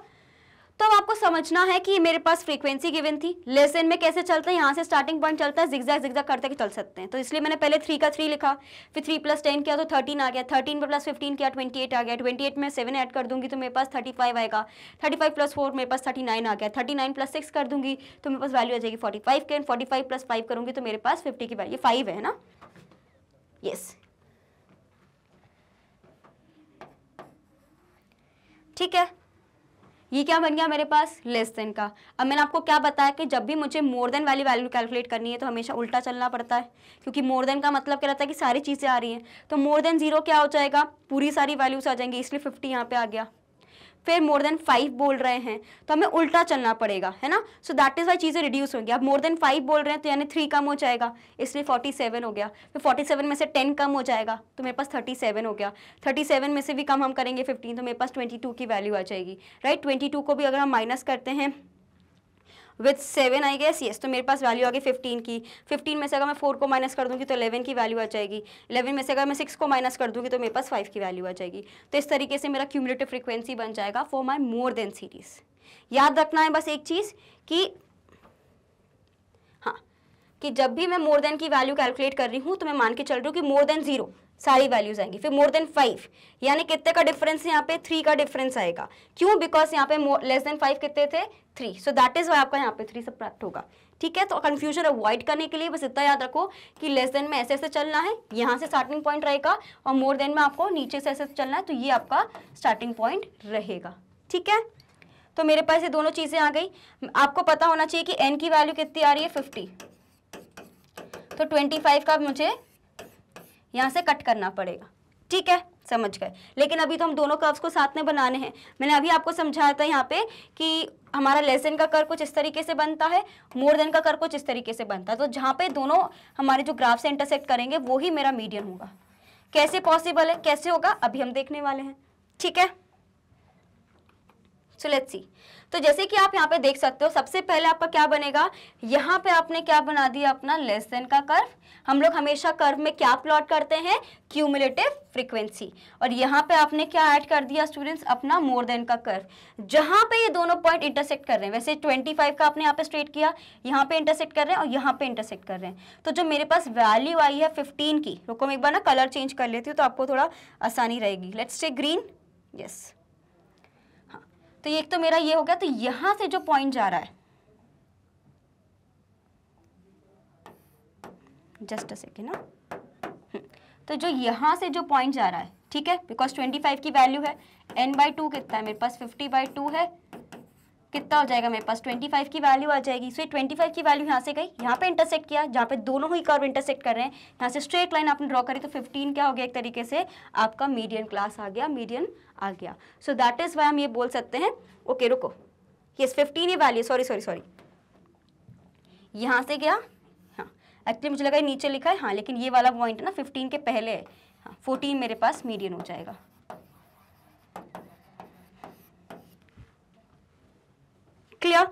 S1: तो अब आपको समझना है कि मेरे पास फ्रीक्वेंसी गिवन थी लेसन में कैसे चलता है यहाँ से स्टार्टिंग पॉइंट चलता है जिग्जैग जिग्जैग करते चल सकते हैं तो इसलिए मैंने पहले थ्री का थ्री लिखा फिर थ्री प्लस टेन किया तो थर्टीन आ गया थर्टीन प्लस फिफ्टीन किया ट्वेंटी एट आ गया ट्वेंटी एट में सेवन ऐड कर दूंगी तो मेरे पास थर्टी फाइव आएगा थर्टी फाइव प्लस फोर मेरे पास थर्टी नाइन आ गया थर्टी नाइन प्लस सिक्स कर दूंगी तो मेरे पास वैल्यू आ जाएगी फोर्टी फाइव के फोर्टी फाइव प्लस फाइव करूंगी तो मेरे पास फिफ्टी की वैल्यू फाइव है ना यस ठीक है ये क्या बन गया मेरे पास लेस देन का अब मैंने आपको क्या बताया कि जब भी मुझे मोर देन वाली वैल्यू कैलकुलेट करनी है तो हमेशा उल्टा चलना पड़ता है क्योंकि मोर देन का मतलब क्या रहता है कि सारी चीज़ें आ रही हैं तो मोर देन जीरो क्या हो जाएगा पूरी सारी वैल्यूज आ जाएंगी इसलिए फिफ्टी यहाँ पे आ गया फिर मोर देन फाइव बोल रहे हैं तो हमें उल्टा चलना पड़ेगा है ना सो दैट इज़ वाई चीज़ें रिड्यूस होंगी अब मोर देन फाइव बोल रहे हैं तो यानी थ्री कम हो जाएगा इसलिए फोर्टी सेवन हो गया फिर फोर्टी सेवन में से टेन कम हो जाएगा तो मेरे पास थर्टी सेवन हो गया थर्टी सेवन में से भी कम हम करेंगे फिफ्टीन तो मेरे पास ट्वेंटी टू की वैल्यू आ जाएगी राइट ट्वेंटी टू को भी अगर हम माइनस करते हैं with seven I guess yes तो मेरे पास वैल्यू आ गई फिफ्टीन की फिफ्टीन में से अगर मैं फोर को माइनस कर दूँगी तो इलेवन की वैल्यू आ जाएगी इलेवन में से अगर मैं सिक्स को माइनस कर दूँगी तो मेरे पास फाइव की वैल्यू आ जाएगी तो इस तरीके से मेरा क्यूमलेटिव फ्रिक्वेंसी बन जाएगा for my more than series याद रखना है बस एक चीज़ कि हाँ कि जब भी मैं मोर देन की वैल्यू कैलकुलेट कर रही हूँ तो मैं मान के चल रही हूँ कि मोर देन ज़ीरो सारी वैल्यूज आएंगी फिर मोर देन फाइव यानी कितने का डिफरेंस यहाँ पे थ्री का डिफरेंस आएगा क्यों बिकॉज यहाँ पे लेस देन फाइव कितने थे three so that is why आपका यहाँ पे थ्री सब्रैक्ट होगा ठीक है तो कन्फ्यूजन अवॉइड करने के लिए बस इतना याद रखो कि लेस देन में ऐसे ऐसे चलना है यहाँ से स्टार्टिंग पॉइंट रहेगा और मोर देन में आपको नीचे से ऐसे चलना है तो ये आपका स्टार्टिंग पॉइंट रहेगा ठीक है तो मेरे पास ये दोनों चीज़ें आ गई आपको पता होना चाहिए कि एन की वैल्यू कितनी आ रही है फिफ्टी तो ट्वेंटी फाइव का मुझे यहाँ से कट करना पड़ेगा ठीक है समझ गए लेकिन अभी तो हम दोनों कर्व्स को साथ में बनाने हैं मैंने अभी आपको समझाया था यहाँ पे कि हमारा लेस देन का कर कुछ इस तरीके से बनता है मोर देन का कर कुछ इस तरीके से बनता है तो जहाँ पे दोनों हमारे जो ग्राफ से इंटरसेक्ट करेंगे वो ही मेरा मीडियन होगा कैसे पॉसिबल है कैसे होगा अभी हम देखने वाले हैं ठीक है सो लेट्स सी तो जैसे कि आप यहाँ पे देख सकते हो सबसे पहले आपका क्या बनेगा यहाँ पे आपने क्या बना दिया अपना लेस देन का कर्व हम लोग हमेशा कर्व में क्या प्लॉट करते हैं क्यूमुलेटिव फ्रीक्वेंसी और यहाँ पे आपने क्या ऐड कर दिया स्टूडेंट्स अपना मोर देन का कर्व जहाँ पे ये दोनों पॉइंट इंटरसेक्ट कर रहे हैं वैसे 25 का आपने यहाँ पे स्ट्रेट किया यहाँ पे इंटरसेक्ट कर रहे हैं और यहाँ पे इंटरसेक्ट कर रहे हैं तो जो मेरे पास वैल्यू आई है 15 की रुको मैं एक बार ना कलर चेंज कर लेती हूँ तो आपको थोड़ा आसानी रहेगी लेट्स से ग्रीन यस तो एक तो मेरा ये हो गया तो यहां से जो पॉइंट जा रहा है जस्ट अ सेकेंड ना तो जो यहां से जो पॉइंट जा रहा है ठीक है बिकॉज ट्वेंटी फाइव की वैल्यू है एन बाई टू कितना है मेरे पास फिफ्टी बाई टू है कितना हो जाएगा मेरे पास ट्वेंटी फाइव की वैल्यू आ जाएगी सो ट्वेंटी फाइव की वैल्यू यहाँ से गई यहाँ पे इंटरसेक्ट किया जहाँ पे दोनों ही कर्व इंटरसेक्ट कर रहे हैं यहाँ से स्ट्रेट लाइन आपने ड्रॉ करी तो फिफ्टीन क्या हो गया एक तरीके से आपका मीडियन क्लास आ गया मीडियन आ गया सो दैट इज़ वाई हम ये बोल सकते हैं ओके okay, रुको ये फिफ्टीन ही वैल्यू सॉरी सॉरी सॉरी यहाँ से गया हाँ एक्चुअली मुझे लगा नीचे लिखा है हाँ लेकिन ये वाला पॉइंट ना फिफ्टीन के पहले है हाँ फोर्टीन मेरे पास मीडियन हो जाएगा क्लियर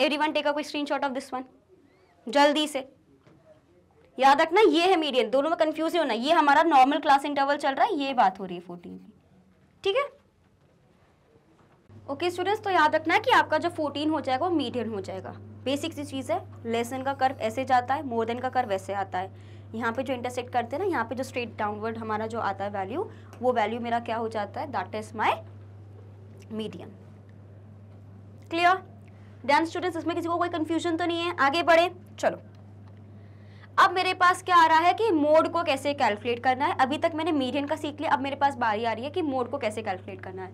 S1: एवरी वन टेका कोई screenshot of this one जल्दी से याद रखना ये है मीडियन दोनों में कंफ्यूज नहीं होना ये हमारा नॉर्मल क्लास इंटरवल चल रहा है ये बात हो रही है फोर्टीन की ठीक है ओके स्टूडेंट्स तो याद रखना है कि आपका जो 14 हो जाएगा वो मीडियन हो जाएगा बेसिक सी चीज़ है लेस का कर्व ऐसे जाता है मोर देन का कर्व वैसे आता है यहाँ पे जो इंटरसेक्ट करते हैं ना यहाँ पे जो स्ट्रेट डाउनवर्ड हमारा जो आता है वैल्यू वो वैल्यू मेरा क्या हो जाता है that is my medium clear then students इसमें किसी को कोई कन्फ्यूजन तो नहीं है आगे बढ़े चलो अब मेरे पास क्या आ रहा है कि मोड को कैसे कैलकुलेट करना है अभी तक मैंने मीडियन का सीख लिया अब मेरे पास बारी आ रही है कि मोड को कैसे कैलकुलेट करना है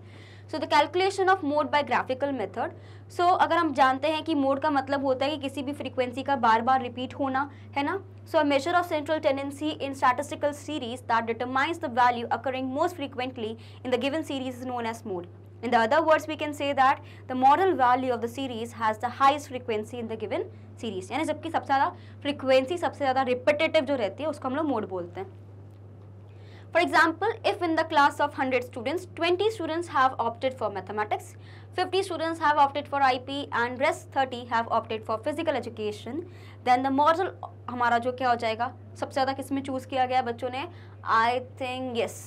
S1: so the calculation of mode by graphical method so अगर हम जानते हैं कि मोड का मतलब होता है कि किसी भी फ्रीक्वेंसी का बार बार रिपीट होना है ना so measure of central tendency in statistical series that determines the value occurring most frequently in the given series is known as mode In the other words, we can say that the model value of the series has the highest frequency in the given series. yani jabki sabse zyada frequency sabse zyada repetitive jo rehti hai usko hum log mode bolte hain For example, if in the class of 100 students, 20 students have opted for mathematics, 50 students have opted for IP and rest 30 have opted for physical education, then the model hamara jo kya ho jayega sabse zyada kisme choose kiya gaya bachcho ne I think yes,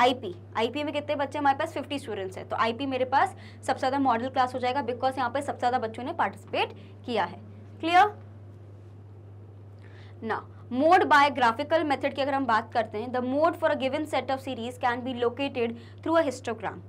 S1: IP IP में कितने बच्चे हमारे पास 50 students हैं तो IP मेरे पास सबसे ज़्यादा model class हो जाएगा बिकॉज यहाँ पे सबसे ज़्यादा बच्चों ने पार्टिसिपेट किया है क्लियर ना मोड बाय ग्राफिकल मेथड की अगर हम बात करते हैं the mode for a given set of series can be located through a histogram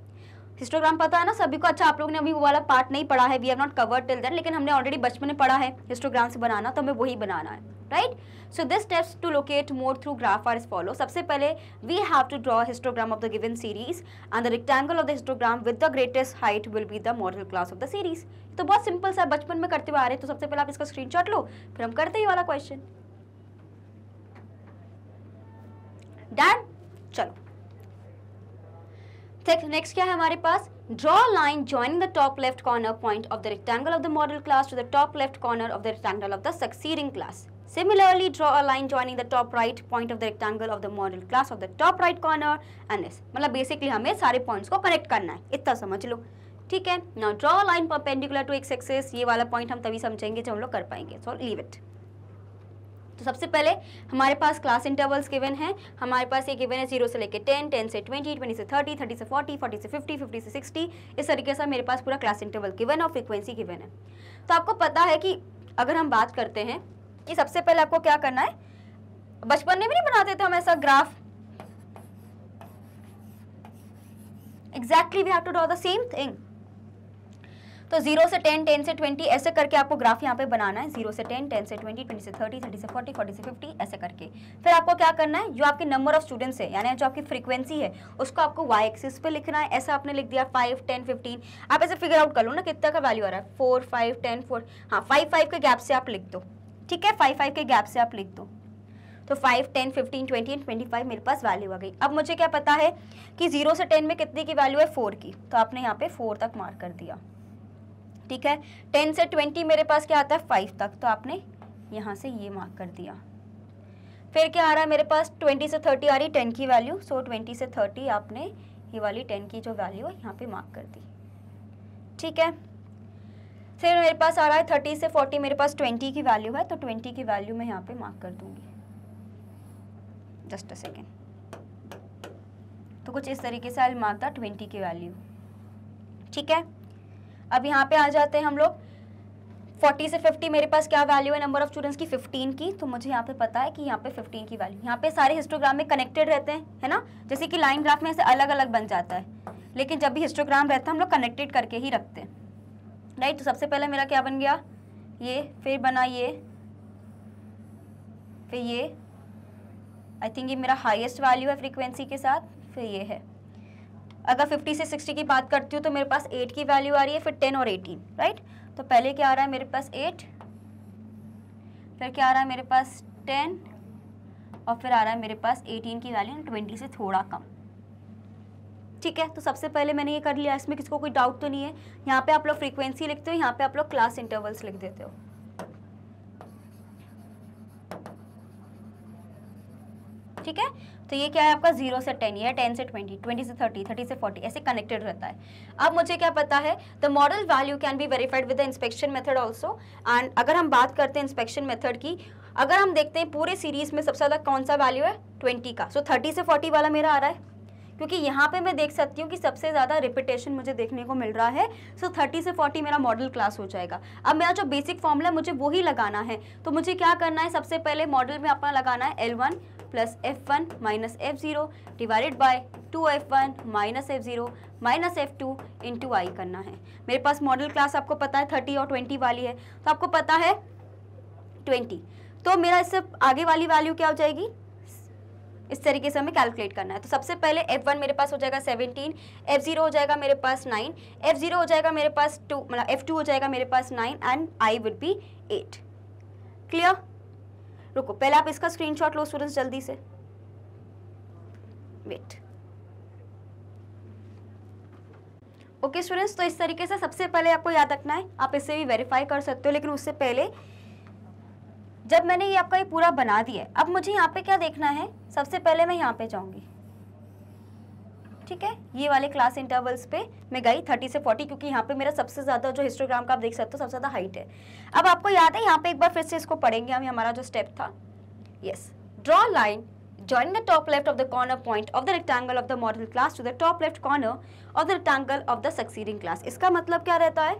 S1: histogram पता है ना सभी को अच्छा आप लोग ने अभी वो वाला पार्ट नहीं पढ़ा है we have not covered till then लेकिन हमने ऑलरेडी बचपन में पढ़ा है हिस्टोग्राम से बनाना तो हमें वही बनाना है right so this steps to locate mode through graph are is follow सबसे पहले we have to draw histogram of the given series and the rectangle of the histogram with the greatest height will be the modal class of the series तो बहुत simple सा बचपन में करते हुए आ रहे हैं तो सबसे पहले आप इसका स्क्रीनशॉट लो फिर हम करते ही वाला क्वेश्चन डन चलो नेक्स्ट क्या है हमारे पास draw line joining the top left corner point of the rectangle of the modal class to the top left corner of the rectangle of the succeeding class similarly draw a line joining the top right point of the rectangle of the modal class of the top right corner and this मतलब basically हमें सारे points को connect करना है इतना समझ लो ठीक है ना draw line perpendicular to x axis ये वाला पॉइंट हम तभी समझेंगे जब हम लोग कर पाएंगे सो लीव इट तो सबसे पहले हमारे पास क्लास इंटरवल्स गिवन है हमारे पास ये गिवन है जीरो से लेकर टेन टेन से ट्वेंटी ट्वेंटी से थर्टी थर्टी से फोर्टी फोर्टी से फिफ्टी फिफ्टी से सिक्सटी इस तरीके से मेरे पास पूरा क्लास इंटरवल गिवन और फ्रिक्वेंसी गिवन है तो आपको पता है कि अगर हम बात करते हैं कि सबसे पहले आपको क्या करना है बचपन में भी नहीं बनाते थे हम ऐसा graph exactly we have to draw the same thing तो जीरो से टेन टेन से ट्वेंटी ऐसे करके आपको ग्राफ यहाँ पे बनाना है जीरो से टेन टेन से ट्वेंटी ट्वेंटी से थर्टी थर्टी से फोर्टी फोर्टी से फिफ्टी ऐसे करके फिर आपको क्या करना है जो आपके नंबर ऑफ स्टूडेंट्स है यानी जो आपकी फ्रीक्वेंसी है उसको आपको वाई एक्सिस पे लिखना है ऐसा आपने लिख दिया फाइव टेन फिफ्टीन आप ऐसे फिगर आउट कर लो ना कितना का वैल्यू आ रहा है फोर फाइव टेन फोर हाँ फाइव फाइव के गैप से आप लिख दो ठीक है फाइव फाइव के गैप से आप लिख दो तो five ten fifteen twenty and twenty five मेरे पास वैल्यू आ गई अब मुझे क्या पता है कि जीरो से टेन में कितने की वैल्यू है फोर की तो आपने यहाँ पे फोर तक मार्क कर दिया ठीक है टेन से ट्वेंटी मेरे पास क्या आता है फाइव तक तो आपने यहाँ से ये मार्क कर दिया फिर क्या आ रहा है मेरे पास ट्वेंटी से थर्टी आ रही टेन की वैल्यू सो ट्वेंटी से थर्टी आपने ये वाली टेन की जो वैल्यू है यहाँ पे मार्क कर दी ठीक है फिर मेरे पास आ रहा है थर्टी से फोर्टी मेरे पास ट्वेंटी की वैल्यू है तो ट्वेंटी की वैल्यू मैं यहाँ पे मार्क कर दूंगी जस्ट अ सेकेंड तो कुछ इस तरीके से आई मार्क था ट्वेंटी की वैल्यू ठीक है अब यहाँ पे आ जाते हैं हम लोग 40 से 50 मेरे पास क्या वैल्यू है नंबर ऑफ स्टूडेंट्स की 15 की तो मुझे यहाँ पे पता है कि यहाँ पे 15 की वैल्यू यहाँ पे सारे हिस्टोग्राम में कनेक्टेड रहते हैं है ना जैसे कि लाइन ग्राफ में ऐसे अलग अलग बन जाता है लेकिन जब भी हिस्टोग्राम रहता है हम लोग कनेक्टेड करके ही रखते हैं राइट तो सबसे पहले मेरा क्या बन गया ये फिर बना ये फिर ये आई थिंक ये मेरा हाइएस्ट वैल्यू है फ्रिक्वेंसी के साथ फिर ये है अगर 50 से 60 की बात करती हूँ तो मेरे पास 8 की वैल्यू आ रही है फिर 10 और 18 राइट तो पहले क्या आ रहा है मेरे पास 8 फिर क्या आ रहा है मेरे पास 10 और फिर आ रहा है मेरे पास 18 की वैल्यू 20 से थोड़ा कम ठीक है तो सबसे पहले मैंने ये कर लिया इसमें किसको कोई डाउट तो नहीं है यहाँ पे आप लोग फ्रिक्वेंसी लिखते हो यहाँ पे आप लोग क्लास इंटरवल्स लिख देते हो ठीक है तो ये क्या है आपका जीरो से टेन या टेन से ट्वेंटी ट्वेंटी से थर्टी थर्टी से फोर्टी ऐसे कनेक्टेड रहता है अब मुझे क्या पता है the modal value can be verified with the inspection method also and अगर हम बात करते हैं इंस्पेक्शन मेथड की अगर हम देखते हैं पूरे सीरीज में सबसे ज़्यादा कौन सा वैल्यू है ट्वेंटी का सो so, थर्टी से फोर्टी वाला मेरा आ रहा है क्योंकि यहाँ पे मैं देख सकती हूँ कि सबसे ज़्यादा रिपीटेशन मुझे देखने को मिल रहा है सो so, 30 से 40 मेरा मॉडल क्लास हो जाएगा अब मेरा जो बेसिक फॉर्मूला है मुझे वही लगाना है तो मुझे क्या करना है सबसे पहले मॉडल में अपना लगाना है L1 plus F one minus F zero divided by two F one minus F zero minus F two into I करना है मेरे पास मॉडल क्लास आपको पता है थर्टी और ट्वेंटी वाली है तो आपको पता है ट्वेंटी तो मेरा इससे आगे वाली वैल्यू क्या हो जाएगी इस तरीके से हमें कैलकुलेट करना है तो सबसे पहले एफ वन मेरे पास हो जाएगा सेवनटीन एफ जीरो हो जाएगा मेरे पास नाइन एफ जीरो हो जाएगा मेरे पास टू मतलब एफ टू हो जाएगा मेरे पास nine and I would be eight clear रुको पहले आप इसका स्क्रीनशॉट लो स्टूडेंट्स जल्दी से वेट ओके स्टूडेंट्स तो इस तरीके से सबसे पहले आपको याद रखना है आप इसे भी वेरीफाई कर सकते हो लेकिन उससे पहले जब मैंने ये आपका ये पूरा बना दिया है अब मुझे यहाँ पे क्या देखना है सबसे पहले मैं यहाँ पे जाऊँगी ठीक है ये वाले क्लास इंटरवल्स पे मैं गई थर्टी से फोर्टी क्योंकि यहाँ पे मेरा सबसे ज़्यादा जो हिस्टोग्राम का आप देख सकते हो सबसे ज़्यादा हाइट है अब आपको याद है यहाँ पे एक बार फिर से इसको पढ़ेंगे हम हमारा जो स्टेप था yes draw line joining the top left of the corner point of the rectangle of the modal class to the top left corner of the rectangle of the succeeding class इसका मतलब क्या रहता है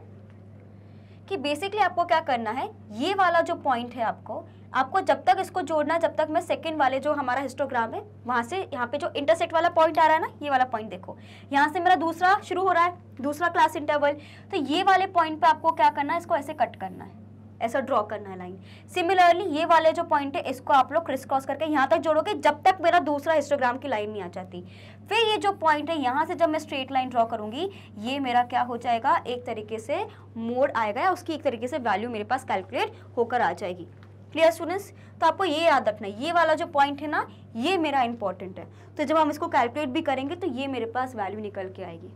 S1: कि basically आपको क्या करना है ये वाला जो पॉइंट है आपको आपको जब तक इसको जोड़ना जब तक मैं सेकेंड वाले जो हमारा हिस्टोग्राम है वहाँ से यहाँ पे जो इंटरसेक्ट वाला पॉइंट आ रहा है ना ये वाला पॉइंट देखो यहाँ से मेरा दूसरा शुरू हो रहा है दूसरा क्लास इंटरवल तो ये वाले पॉइंट पे आपको क्या करना है इसको ऐसे कट करना है ऐसा ड्रॉ करना है लाइन सिमिलरली ये वाले जो पॉइंट है इसको आप लोग क्रिस क्रॉस करके यहाँ तक जोड़ोगे जब तक मेरा दूसरा हिस्टोग्राम की लाइन नहीं आ जाती फिर ये जो पॉइंट है यहाँ से जब मैं स्ट्रेट लाइन ड्रॉ करूंगी ये मेरा क्या हो जाएगा एक तरीके से मोड आएगा या उसकी एक तरीके से वैल्यू मेरे पास कैलकुलेट होकर आ जाएगी क्लियर स्टूडेंट्स तो आपको ये याद रखना है ये वाला जो पॉइंट है ना ये मेरा इंपॉर्टेंट है तो जब हम इसको कैलकुलेट भी करेंगे तो ये मेरे पास वैल्यू निकल के आएगी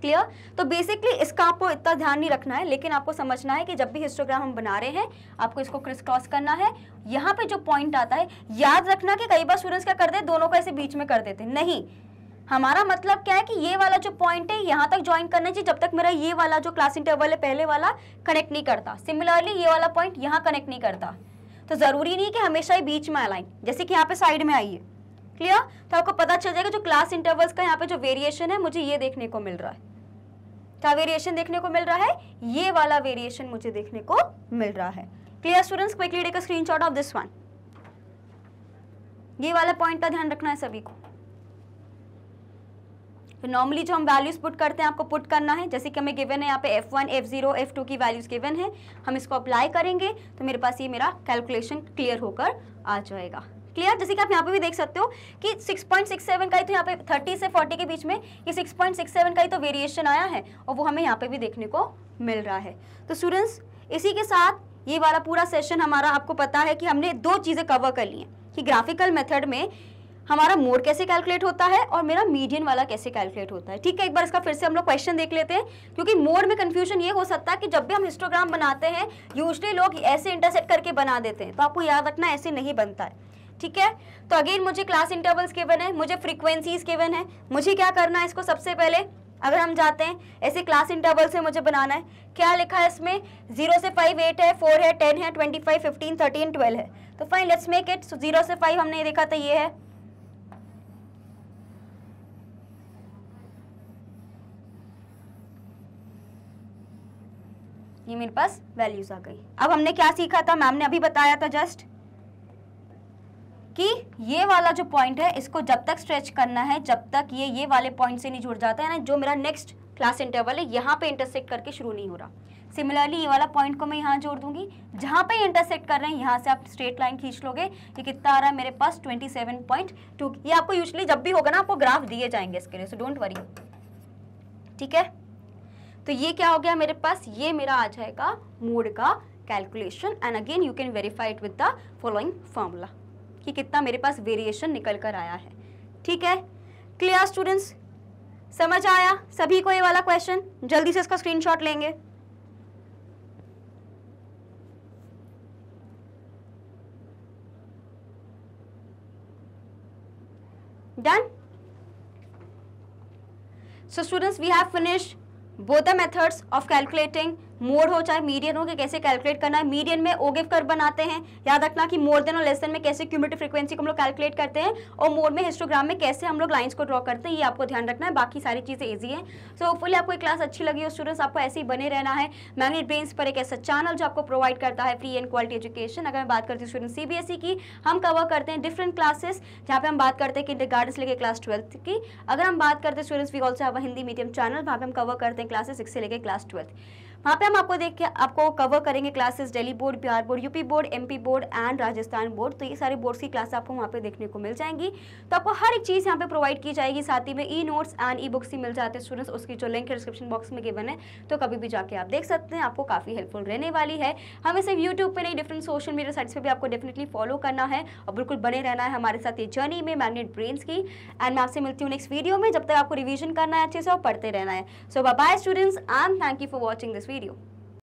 S1: क्लियर तो बेसिकली इसका आपको इतना ध्यान नहीं रखना है लेकिन आपको समझना है कि जब भी हिस्टोग्राम हम बना रहे हैं आपको इसको क्रिस क्रॉस करना है यहाँ पे जो पॉइंट आता है याद रखना कि कई बार स्टूडेंट्स क्या कर दे दोनों को ऐसे बीच में कर देते नहीं हमारा मतलब क्या है कि ये वाला जो पॉइंट है यहाँ तक ज्वाइन करना चाहिए जब तक मेरा ये वाला जो क्लास इंटरवल है पहले वाला कनेक्ट नहीं करता सिमिलरली ये वाला पॉइंट यहाँ कनेक्ट नहीं करता तो ज़रूरी नहीं कि हमेशा ही बीच में अलाइन जैसे कि यहाँ पे साइड में आइए क्लियर तो आपको पता चल जाएगा जो क्लास इंटरवल्स का यहाँ पे जो वेरिएशन है मुझे ये देखने को मिल रहा है क्या वेरिएशन देखने को मिल रहा है ये वाला वेरिएशन मुझे देखने को मिल रहा है clear students quickly take a screenshot of this one ये वाला पॉइंट का ध्यान रखना है सभी को तो नॉर्मली जो हम वैल्यूज़ पुट करते हैं आपको पुट करना है जैसे कि हमें गिवन है यहाँ पे F one F zero F two की वैल्यूज़ गिवन है हम इसको अप्लाई करेंगे तो मेरे पास ये मेरा कैलकुलेशन क्लियर होकर आ जाएगा क्लियर जैसे कि आप यहाँ पे भी देख सकते हो कि 6.67 का ही तो यहाँ पे 30 से 40 के बीच में ये 6.67 का ही तो वेरिएशन आया है और वो हमें यहाँ पे भी देखने को मिल रहा है तो स्टूडेंट्स इसी के साथ ये वाला पूरा सेशन हमारा आपको पता है कि हमने दो चीज़ें कवर कर ली हैं कि ग्राफिकल मेथड में हमारा मोड कैसे कैलकुलेट होता है और मेरा मीडियन वाला कैसे कैलकुलेट होता है ठीक है एक बार इसका फिर से हम लोग क्वेश्चन देख लेते हैं क्योंकि मोड में कन्फ्यूजन ये हो सकता है कि जब भी हम हिस्टोग्राम बनाते हैं यूजली लोग ऐसे इंटरसेट करके बना देते हैं तो आपको याद रखना ऐसे नहीं बनता है ठीक है तो अगेन मुझे क्लास इंटरवल्स केवन है मुझे फ्रिक्वेंसीज केवन है मुझे क्या करना है इसको सबसे पहले अगर हम जाते हैं ऐसे क्लास इंटरवल से मुझे बनाना है क्या लिखा है इसमें जीरो से फाइव एट है फोर है टेन है twenty five fifteen thirteen twelve है तो fine let's make it zero से फाइव हमने देखा था ये है ये मेरे पास वैल्यूज आ गई अब हमने क्या सीखा था मैम ने अभी बताया था जस्ट कि ये वाला जो पॉइंट है इसको जब तक स्ट्रेच करना है जब तक ये ये वाले पॉइंट से नहीं जुड़ जाता है ना जो मेरा नेक्स्ट क्लास इंटरवल है यहाँ पे इंटरसेक्ट करके शुरू नहीं हो रहा सिमिलरली ये वाला पॉइंट को मैं यहाँ जोड़ दूंगी जहाँ पे इंटरसेक्ट कर रहे हैं यहाँ से आप स्ट्रेट लाइन खींच लोगे ये कितना आ रहा है मेरे पास ट्वेंटी ये आपको यूजली जब भी होगा ना आपको ग्राफ दिए जाएंगे इसके लिए सो डोंट वरी ठीक है तो ये क्या हो गया मेरे पास ये मेरा आ जाएगा मोड का calculation and again you can verify it with the following formula कि कितना मेरे पास वेरिएशन निकल कर आया है ठीक है क्लियर स्टूडेंट्स समझ आया सभी को ये वाला क्वेश्चन जल्दी से इसका स्क्रीनशॉट लेंगे done so students we have finished Both the methods of calculating mode हो चाहे मीडियन हो कि कैसे कैलकुलेट करना है मीडियन में ओगिव कर बनाते हैं याद रखना कि मोर देन और लेस देन में कैसे क्यूमिटिव फ्रीक्वेंसी को हम लोग कैलकुलेट करते हैं और मोड में हिस्टोग्राम में कैसे हम लोग लाइन्स को ड्रॉ करते हैं ये आपको ध्यान रखना है बाकी सारी चीज़ें ईजी हैं सो so, होपफुली आपको क्लास अच्छी लगी हो स्टूडेंट्स आपको ऐसे ही बने रहना है मैग्नेट ब्रेन्स पर एक ऐसा चैनल जो आपको प्रोवाइड करता है फ्री एंड क्वालिटी एजुकेशन अगर मैं बात करती हूँ स्टूडेंट ई e की हम कवर करते हैं डिफरेंट क्लासेस जहाँ पर हम बात करते हैं कि गार्डन से क्लास ट्वेल्थ की अगर हम बात करते हैं students we also have Hindi medium channel वहाँ पर हम कवर करते हैं क्लासेस सिक्स से लेकर क्लास ट्वेल्थ यहाँ पे हम आपको देख के आपको कवर करेंगे classes Delhi board Bihar board UP board MP board and Rajasthan board तो ये सारे बोर्ड्स की क्लास आपको वहाँ पे देखने को मिल जाएंगी तो आपको हर एक चीज़ यहाँ पे प्रोवाइड की जाएगी साथ ही में e notes and e books ही मिल जाते हैं स्टूडेंट्स उसकी जो लिंक है डिस्क्रिप्शन बॉक्स में गिवन है तो कभी भी जाके आप देख सकते हैं आपको काफ़ी हेल्पफुल रहने वाली है हमें सिर्फ यूट्यूब पर नहीं डिफरेंट सोशल मीडिया साइट्स पर भी आपको डेफिनेटली फॉलो करना है और बिल्कुल बने रहना है हमारे साथ ये जर्नी में मैग्नेट ब्रेन्स की एंड मैं आपसे मिलती हूँ नेक्स्ट वीडियो में जब तक आपको रिविजन करना है अच्छे से और पढ़ते रहना है so bye students and thank you for watching this video video.